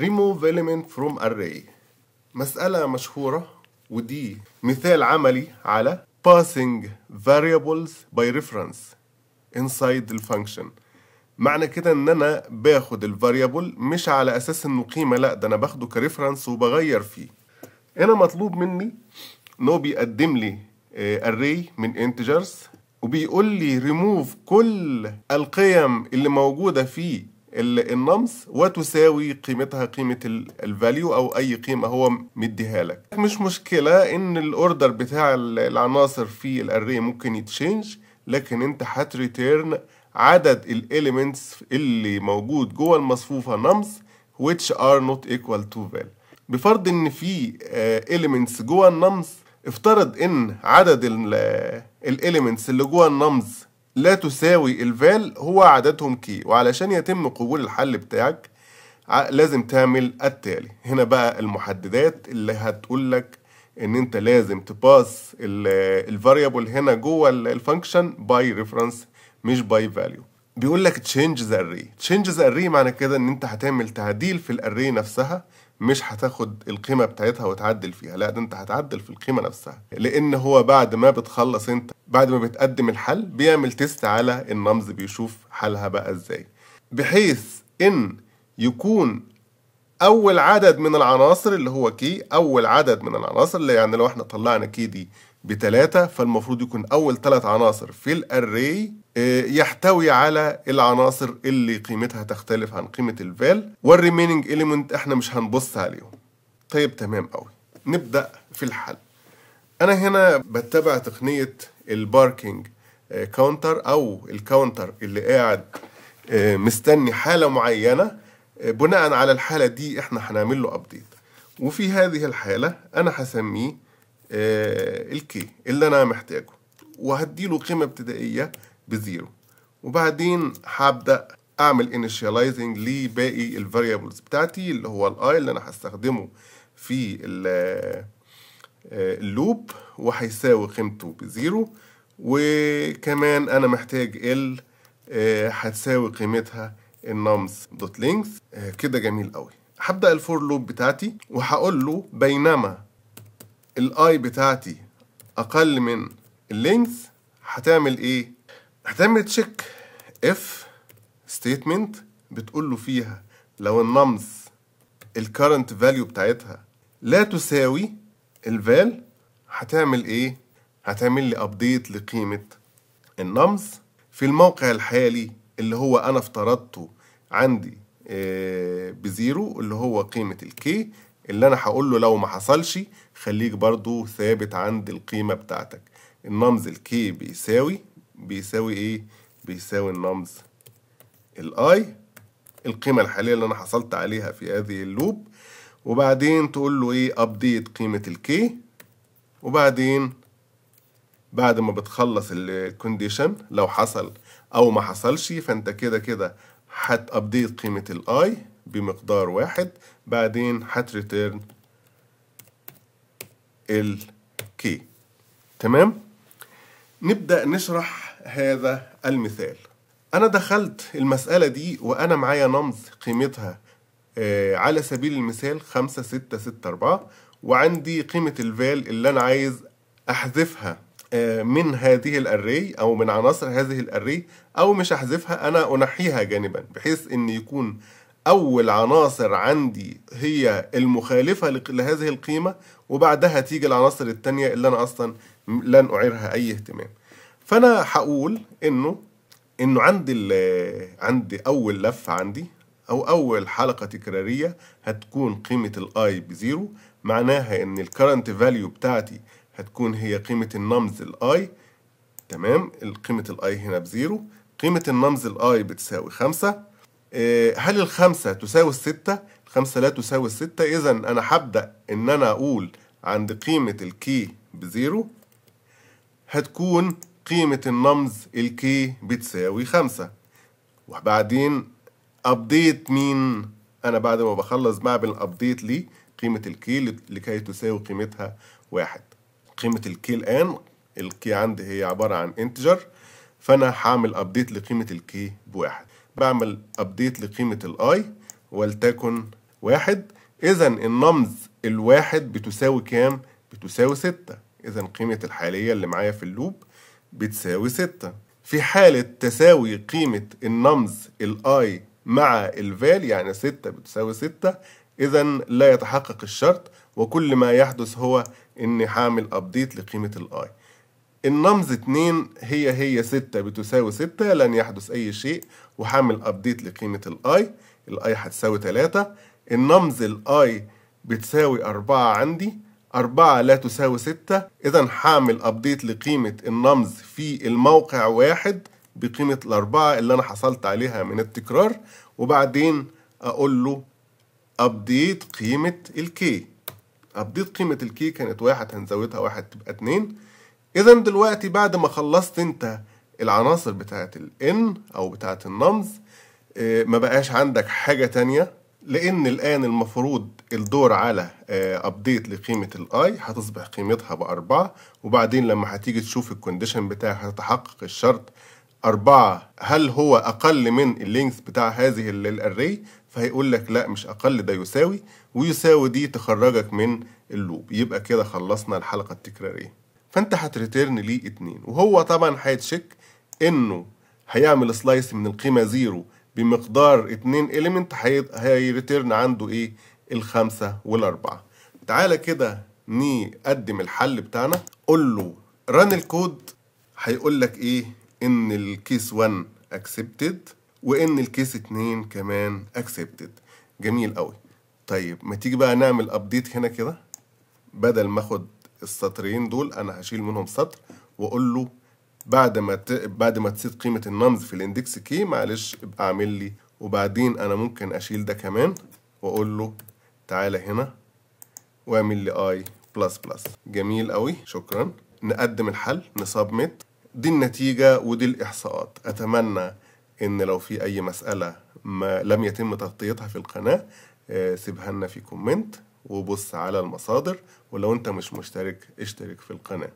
remove element from array مسألة مشهورة ودي مثال عملي على passing variables by reference inside the function معنى كده ان انا باخد variable مش على اساس انه قيمه لا ده انا باخده reference وبغير فيه هنا مطلوب مني انه بيقدم لي اري آه، من integers وبيقول لي remove كل القيم اللي موجوده في النمس وتساوي قيمتها قيمة الفاليو او اي قيمة هو مديها لك مش مشكلة ان الاوردر بتاع العناصر في الاري ممكن يتشينج لكن انت هتريتيرن عدد الاليمنتس اللي موجود جوه المصفوفة نمس which are not equal to val بفرض ان في إليمنتس آه، جوه النمس افترض ان عدد الاليمنتس اللي جوه النمز لا تساوي الفال هو عددهم كي وعلشان يتم قبول الحل بتاعك لازم تعمل التالي هنا بقى المحددات اللي هتقول لك ان انت لازم تباس الفاريبل هنا جوه الفانكشن باي ريفرنس مش باي فاليو بيقول لك تشينج ذا اري تشينج ذا اري معنى كده ان انت هتعمل تعديل في الاري نفسها مش هتاخد القيمه بتاعتها وتعدل فيها لا ده انت هتعدل في القيمه نفسها لان هو بعد ما بتخلص انت بعد ما بتقدم الحل بيعمل تيست على النمز بيشوف حلها بقى ازاي بحيث ان يكون اول عدد من العناصر اللي هو كي اول عدد من العناصر اللي يعني لو احنا طلعنا كي دي بتلاتة فالمفروض يكون أول تلات عناصر في الأري آه، يحتوي على العناصر اللي قيمتها تختلف عن قيمة الفال والريميننج إليمنت إحنا مش هنبص عليهم طيب تمام قوي نبدأ في الحل أنا هنا بتبع تقنية الباركينج آه، كاونتر أو الكاونتر اللي قاعد آه، مستني حالة معينة بناء على الحالة دي إحنا هنعمل له أبديت وفي هذه الحالة أنا هسميه آه، الكي اللي انا محتاجه وهديله قيمه ابتدائيه بزيرو وبعدين هبدا اعمل انيشاليزنج لباقي الفاريبلز بتاعتي اللي هو الاي اللي انا هستخدمه في اللوب آه، وهيساوي قيمته بزيرو وكمان انا محتاج ال آه، هتساوي قيمتها النمز دوت لينكس كده جميل قوي هبدا الفور لوب بتاعتي وهقول له بينما الاي بتاعتي اقل من اللينث هتعمل ايه هتعمل تشيك اف ستيتمنت بتقول له فيها لو النمز الكرنت فاليو بتاعتها لا تساوي الفال هتعمل ايه هتعمل لي ابديت لقيمه النمز في الموقع الحالي اللي هو انا افترضته عندي آه، بزيرو اللي هو قيمه الكي اللي انا هقوله لو ما حصلش خليك برضو ثابت عند القيمة بتاعتك النمز الكي بيساوي بيساوي ايه بيساوي النمز الاي القيمة الحالية اللي انا حصلت عليها في هذه اللوب وبعدين تقول له ايه ابديت قيمة الكي وبعدين بعد ما بتخلص الكونديشن لو حصل او ما حصلش فانت كده كده هتابديت قيمة الاي بمقدار واحد بعدين هتريتيرن الكي تمام نبدأ نشرح هذا المثال أنا دخلت المسألة دي وأنا معايا نمط قيمتها آه، على سبيل المثال خمسة ستة ستة أربعة وعندي قيمة الفال اللي أنا عايز أحذفها آه، من هذه الأري أو من عناصر هذه الأري أو مش أحذفها أنا أنحيها جانبا بحيث إن يكون أول عناصر عندي هي المخالفة لهذه القيمة وبعدها تيجي العناصر التانية اللي أنا أصلا لن أعيرها أي اهتمام فأنا هقول إنه إنه عند عندي أول لفة عندي أو أول حلقة تكرارية هتكون قيمة الآي بزيرو معناها إن الكرنت فاليو بتاعتي هتكون هي قيمة النمز الآي تمام قيمة الآي هنا بزيرو قيمة النمز الآي بتساوي خمسة آه، هل الخمسة تساوي الستة؟ الخمسة لا تساوي الستة إذا أنا هبدأ إن أنا أقول عند قيمة الكي بزيرو هتكون قيمة النمز الكي بتساوي خمسة وبعدين أبديت مين؟ أنا بعد ما بخلص بعمل أبديت لي قيمة الكي لكي تساوي قيمتها واحد قيمة الكي الآن الكي عندي هي عبارة عن انتجر فأنا هعمل أبديت لقيمة الكي بواحد بعمل ابديت لقيمة الاي ولتكن واحد اذا النمز الواحد بتساوي كام؟ بتساوي ستة اذا قيمة الحالية اللي معايا في اللوب بتساوي ستة في حالة تساوي قيمة النمز الاي مع الفال يعني ستة بتساوي ستة إذا لا يتحقق الشرط وكل ما يحدث هو إني هعمل أبديت لقيمة الآي النمز 2 هي هي 6 بتساوي 6 لن يحدث أي شيء وهعمل أبديت لقيمة الآي الآي هتساوي 3 النمز الآي بتساوي 4 عندي 4 لا تساوي 6 إذا هعمل أبديت لقيمة النمز في الموقع واحد بقيمة الأربعة اللي أنا حصلت عليها من التكرار وبعدين أقول له أبديت قيمة الكي أبديت قيمة الكي كانت واحد هنزودها واحد تبقى اتنين اذا دلوقتي بعد ما خلصت انت العناصر بتاعت N او بتاعت النمز آه، ما بقاش عندك حاجة تانية لان الان المفروض الدور على ابديت آه، لقيمة الاي هتصبح قيمتها باربعة وبعدين لما هتيجي تشوف الكونديشن بتاعها هتتحقق الشرط أربعة هل هو أقل من اللينكس بتاع هذه الأري فهيقول لك لا مش أقل ده يساوي ويساوي دي تخرجك من اللوب يبقى كده خلصنا الحلقة التكرارية فانت هتريتيرن ليه 2 وهو طبعا هيتشك انه هيعمل سلايس من القيمه 0 بمقدار 2 اليمنت هيريتيرن عنده ايه الخمسه والاربعه تعالى كده نقدم الحل بتاعنا قول له ران الكود هيقول لك ايه ان الكيس 1 اكسبتد وان الكيس 2 كمان اكسبتد جميل قوي طيب ما تيجي بقى نعمل ابديت هنا كده بدل ما اخد السطرين دول انا هشيل منهم سطر واقول له بعد ما ت... بعد ما تزيد قيمه النمز في الاندكس كي معلش ابقى اعمل لي وبعدين انا ممكن اشيل ده كمان واقول له تعالى هنا واعمل لي اي بلس بلس جميل قوي شكرا نقدم الحل نسبمت دي النتيجه ودي الاحصاءات اتمنى ان لو في اي مساله ما لم يتم تغطيتها في القناه آه، سيبها لنا في كومنت وبص على المصادر ولو انت مش مشترك اشترك في القناه